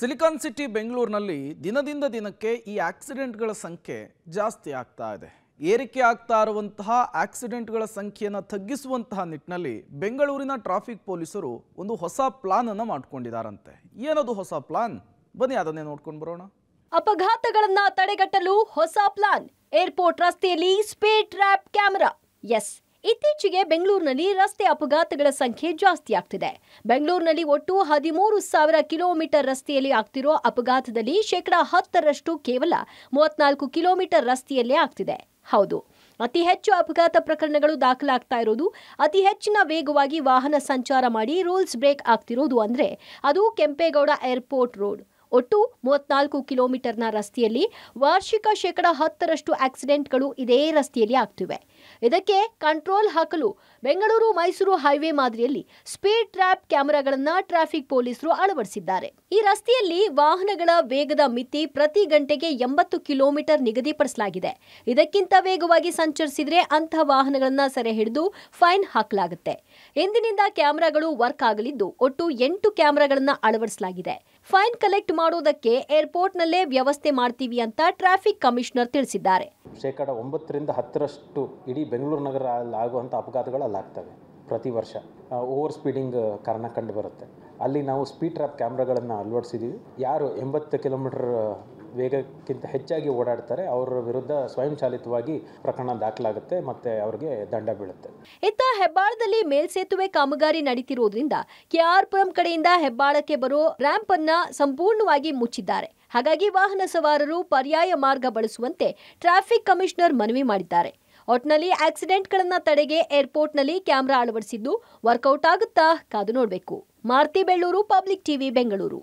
silicon city ಬೆಂಗಳೂರಿನಲ್ಲಿ ದಿನದಿಂದ ದಿನಕ್ಕೆ ಈ ಆಕ್ಸಿಡೆಂಟ್ಗಳ ಸಂಖ್ಯೆ ಜಾಸ್ತಿ ಆಗ್ತಾ ಇದೆ ಏರಿಕೆ ಆಗ್ತಾ ಇರುವಂತಹ ಆಕ್ಸಿಡೆಂಟ್ಗಳ ಸಂಖ್ಯೆಯನ್ನು ತಗ್ಗಿಸುವಂತಹ ನಿಟ್ಟಿನಲ್ಲಿ ಬೆಂಗಳೂರಿನ ಟ್ರಾಫಿಕ್ ಪೊಲೀಸರು ಒಂದು ಹೊಸ ಪ್ಲಾನನ್ನು ಮಾಡಿಕೊಂಡಿದ್ದಾರಂತೆ ಏನದು ಹೊಸ ಪ್ಲಾನ್ ಬನ್ನಿ ಅದನ್ನೇ ನೋಡ್ಕೊಂಡು ಬರೋಣ ಅಪಘಾತಗಳನ್ನು ತಡೆಗಟ್ಟಲು ಹೊಸ ಪ್ಲಾನ್ ಏರ್ಪೋರ್ಟ್ ರಸ್ತೆಯಲ್ಲಿ ಸ್ಪೀಡ್ ಟ್ರ್ಯಾಪ್ ಕ್ಯಾಮೆರಾ ಎಸ್ ಇತ್ತೀಚೆಗೆ ಬೆಂಗಳೂರಿನಲ್ಲಿ ರಸ್ತೆ ಅಪಘಾತಗಳ ಸಂಖ್ಯೆ ಜಾಸ್ತಿ ಆಗ್ತಿದೆ ಬೆಂಗಳೂರಿನಲ್ಲಿ ಒಟ್ಟು ಹದಿಮೂರು ಸಾವಿರ ಕಿಲೋಮೀಟರ್ ರಸ್ತೆಯಲ್ಲಿ ಆಗ್ತಿರೋ ಅಪಘಾತದಲ್ಲಿ ಶೇಕಡಾ ಹತ್ತರಷ್ಟು ಕೇವಲ ಮೂವತ್ನಾಲ್ಕು ಕಿಲೋಮೀಟರ್ ರಸ್ತೆಯಲ್ಲೇ ಆಗ್ತಿದೆ ಹೌದು ಅತಿ ಹೆಚ್ಚು ಅಪಘಾತ ಪ್ರಕರಣಗಳು ದಾಖಲಾಗ್ತಾ ಇರೋದು ಅತಿ ಹೆಚ್ಚಿನ ವೇಗವಾಗಿ ವಾಹನ ಸಂಚಾರ ಮಾಡಿ ರೂಲ್ಸ್ ಬ್ರೇಕ್ ಆಗ್ತಿರೋದು ಅಂದರೆ ಅದು ಕೆಂಪೇಗೌಡ ಏರ್ಪೋರ್ಟ್ ರೋಡ್ ಒಟ್ಟು ಮೂವತ್ನಾಲ್ಕು ಕಿಲೋಮೀಟರ್ನ ರಸ್ತೆಯಲ್ಲಿ ವಾರ್ಷಿಕ ಶೇಕಡ ಹತ್ತರಷ್ಟು ಆಕ್ಸಿಡೆಂಟ್ಗಳು ಇದೇ ರಸ್ತೆಯಲ್ಲಿ ಆಗ್ತಿವೆ ಇದಕ್ಕೆ ಕಂಟ್ರೋಲ್ ಹಾಕಲು ಬೆಂಗಳೂರು ಮೈಸೂರು ಹೈವೇ ಮಾದರಿಯಲ್ಲಿ ಸ್ಪೀಡ್ ಟ್ರ್ಯಾಪ್ ಕ್ಯಾಮೆರಾಗಳನ್ನು ಟ್ರಾಫಿಕ್ ಪೊಲೀಸರು ಅಳವಡಿಸಿದ್ದಾರೆ ಈ ರಸ್ತೆಯಲ್ಲಿ ವಾಹನಗಳ ವೇಗದ ಮಿತಿ ಪ್ರತಿ ಗಂಟೆಗೆ ಎಂಬತ್ತು ಕಿಲೋಮೀಟರ್ ನಿಗದಿಪಡಿಸಲಾಗಿದೆ ಇದಕ್ಕಿಂತ ವೇಗವಾಗಿ ಸಂಚರಿಸಿದರೆ ಅಂತಹ ವಾಹನಗಳನ್ನು ಸೆರೆ ಹಿಡಿದು ಫೈನ್ ಹಾಕಲಾಗುತ್ತೆ ಇಂದಿನಿಂದ ಕ್ಯಾಮೆರಾಗಳು ವರ್ಕ್ ಆಗಲಿದ್ದು ಒಟ್ಟು ಎಂಟು ಕ್ಯಾಮೆರಾಗಳನ್ನು ಅಳವಡಿಸಲಾಗಿದೆ ಫೈನ್ ಕಲೆಕ್ಟ್ ಮಾಡೋದಕ್ಕೆ ಏರ್ಪೋರ್ಟ್ನಲ್ಲೇ ವ್ಯವಸ್ಥೆ ಮಾಡ್ತೀವಿ ಅಂತ ಟ್ರಾಫಿಕ್ ಕಮಿಷನರ್ ತಿಳಿಸಿದ್ದಾರೆ ಶೇಕಡ ಒಂಬತ್ತರಿಂದ ಹತ್ತರಷ್ಟು ಇಡೀ ಬೆಂಗಳೂರು ನಗರ ಅಲ್ಲಿ ಆಗುವಂಥ ಅಪಘಾತಗಳು ಅಲ್ಲಾಗ್ತವೆ ಪ್ರತಿ ವರ್ಷ ಓವರ್ ಸ್ಪೀಡಿಂಗ್ ಕಾರಣ ಕಂಡು ಬರುತ್ತೆ ಅಲ್ಲಿ ನಾವು ಸ್ಪೀಡ್ ಟ್ರ್ಯಾಪ್ ಕ್ಯಾಮ್ರಾಗಳನ್ನು ಅಳವಡಿಸಿದ್ದೀವಿ ಯಾರು ಎಂಬತ್ತು ಕಿಲೋಮೀಟರ್ ವೇಗಕ್ಕಿಂತ ಹೆಚ್ಚಾಗಿ ಓಡಾಡ್ತಾರೆ ಅವರ ವಿರುದ್ಧ ಚಾಲಿತವಾಗಿ ಪ್ರಕರಣ ದಾಖಲಾಗುತ್ತೆ ಮತ್ತೆ ಅವರಿಗೆ ದಂಡ ಬೀಳುತ್ತೆ ಇತ್ತ ಹೆಬ್ಬಾಳದಲ್ಲಿ ಮೇಲ್ಸೇತುವೆ ಕಾಮಗಾರಿ ನಡೀತಿರುವುದರಿಂದ ಕೆಆರ್ಪುರಂ ಕಡೆಯಿಂದ ಹೆಬ್ಬಾಳಕ್ಕೆ ಬರೋ ರ್ಯಾಂಪ್ ಅನ್ನ ಸಂಪೂರ್ಣವಾಗಿ ಮುಚ್ಚಿದ್ದಾರೆ ಹಾಗಾಗಿ ವಾಹನ ಸವಾರರು ಪರ್ಯಾಯ ಮಾರ್ಗ ಬಳಸುವಂತೆ ಟ್ರಾಫಿಕ್ ಕಮಿಷನರ್ ಮನವಿ ಮಾಡಿದ್ದಾರೆ ಒಟ್ನಲ್ಲಿ ಆಕ್ಸಿಡೆಂಟ್ಗಳನ್ನ ತಡೆಗೆ ಏರ್ಪೋರ್ಟ್ನಲ್ಲಿ ಕ್ಯಾಮೆರಾ ಅಳವಡಿಸಿದ್ದು ವರ್ಕೌಟ್ ಆಗುತ್ತಾ ಕಾದು ನೋಡಬೇಕು ಮಾರ್ತಿ ಬೆಳ್ಳೂರು ಪಬ್ಲಿಕ್ ಟಿವಿ ಬೆಂಗಳೂರು